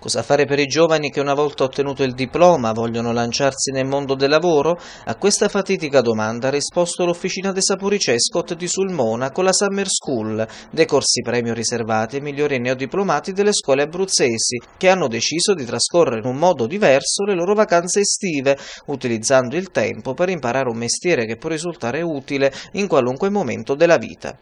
Cosa fare per i giovani che una volta ottenuto il diploma vogliono lanciarsi nel mondo del lavoro? A questa fatidica domanda ha risposto l'Officina dei Sapori Cescot di Sulmona con la Summer School, dei corsi premio riservati ai migliori neodiplomati delle scuole abruzzesi, che hanno deciso di trascorrere in un modo diverso le loro vacanze estive, utilizzando il tempo per imparare un mestiere che può risultare utile in qualunque momento della vita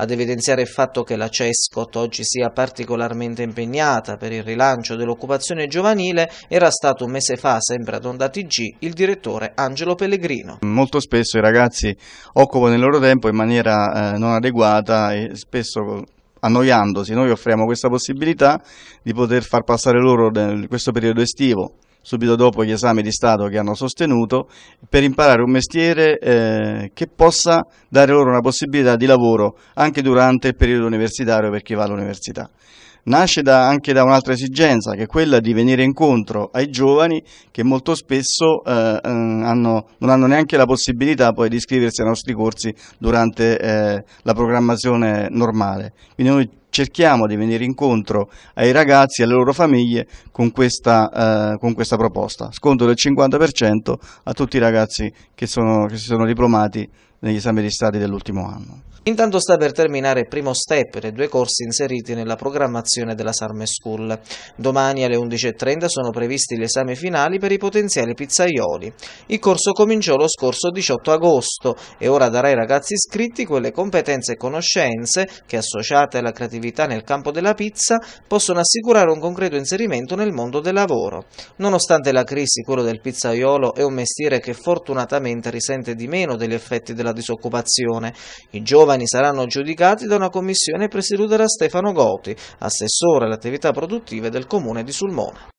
ad evidenziare il fatto che la CESCOT oggi sia particolarmente impegnata per il rilancio dell'occupazione giovanile era stato un mese fa, sempre ad Onda TG, il direttore Angelo Pellegrino. Molto spesso i ragazzi occupano il loro tempo in maniera eh, non adeguata e spesso annoiandosi. Noi offriamo questa possibilità di poter far passare loro questo periodo estivo subito dopo gli esami di Stato che hanno sostenuto, per imparare un mestiere eh, che possa dare loro una possibilità di lavoro anche durante il periodo universitario per chi va all'università. Nasce da, anche da un'altra esigenza, che è quella di venire incontro ai giovani che molto spesso eh, ehm, hanno, non hanno neanche la possibilità poi di iscriversi ai nostri corsi durante eh, la programmazione normale. Quindi noi cerchiamo di venire incontro ai ragazzi e alle loro famiglie con questa, eh, con questa proposta. Sconto del 50% a tutti i ragazzi che, sono, che si sono diplomati negli esami di Stato dell'ultimo anno. Intanto sta per terminare il primo step dei due corsi inseriti nella programmazione della Sarme School. Domani alle 11.30 sono previsti gli esami finali per i potenziali pizzaioli. Il corso cominciò lo scorso 18 agosto e ora darà ai ragazzi iscritti quelle competenze e conoscenze che associate alla creatività nel campo della pizza possono assicurare un concreto inserimento nel mondo del lavoro. Nonostante la crisi, quello del pizzaiolo è un mestiere che fortunatamente risente di meno degli effetti della della disoccupazione. I giovani saranno giudicati da una commissione presieduta da Stefano Goti, assessore alle attività produttive del comune di Sulmona.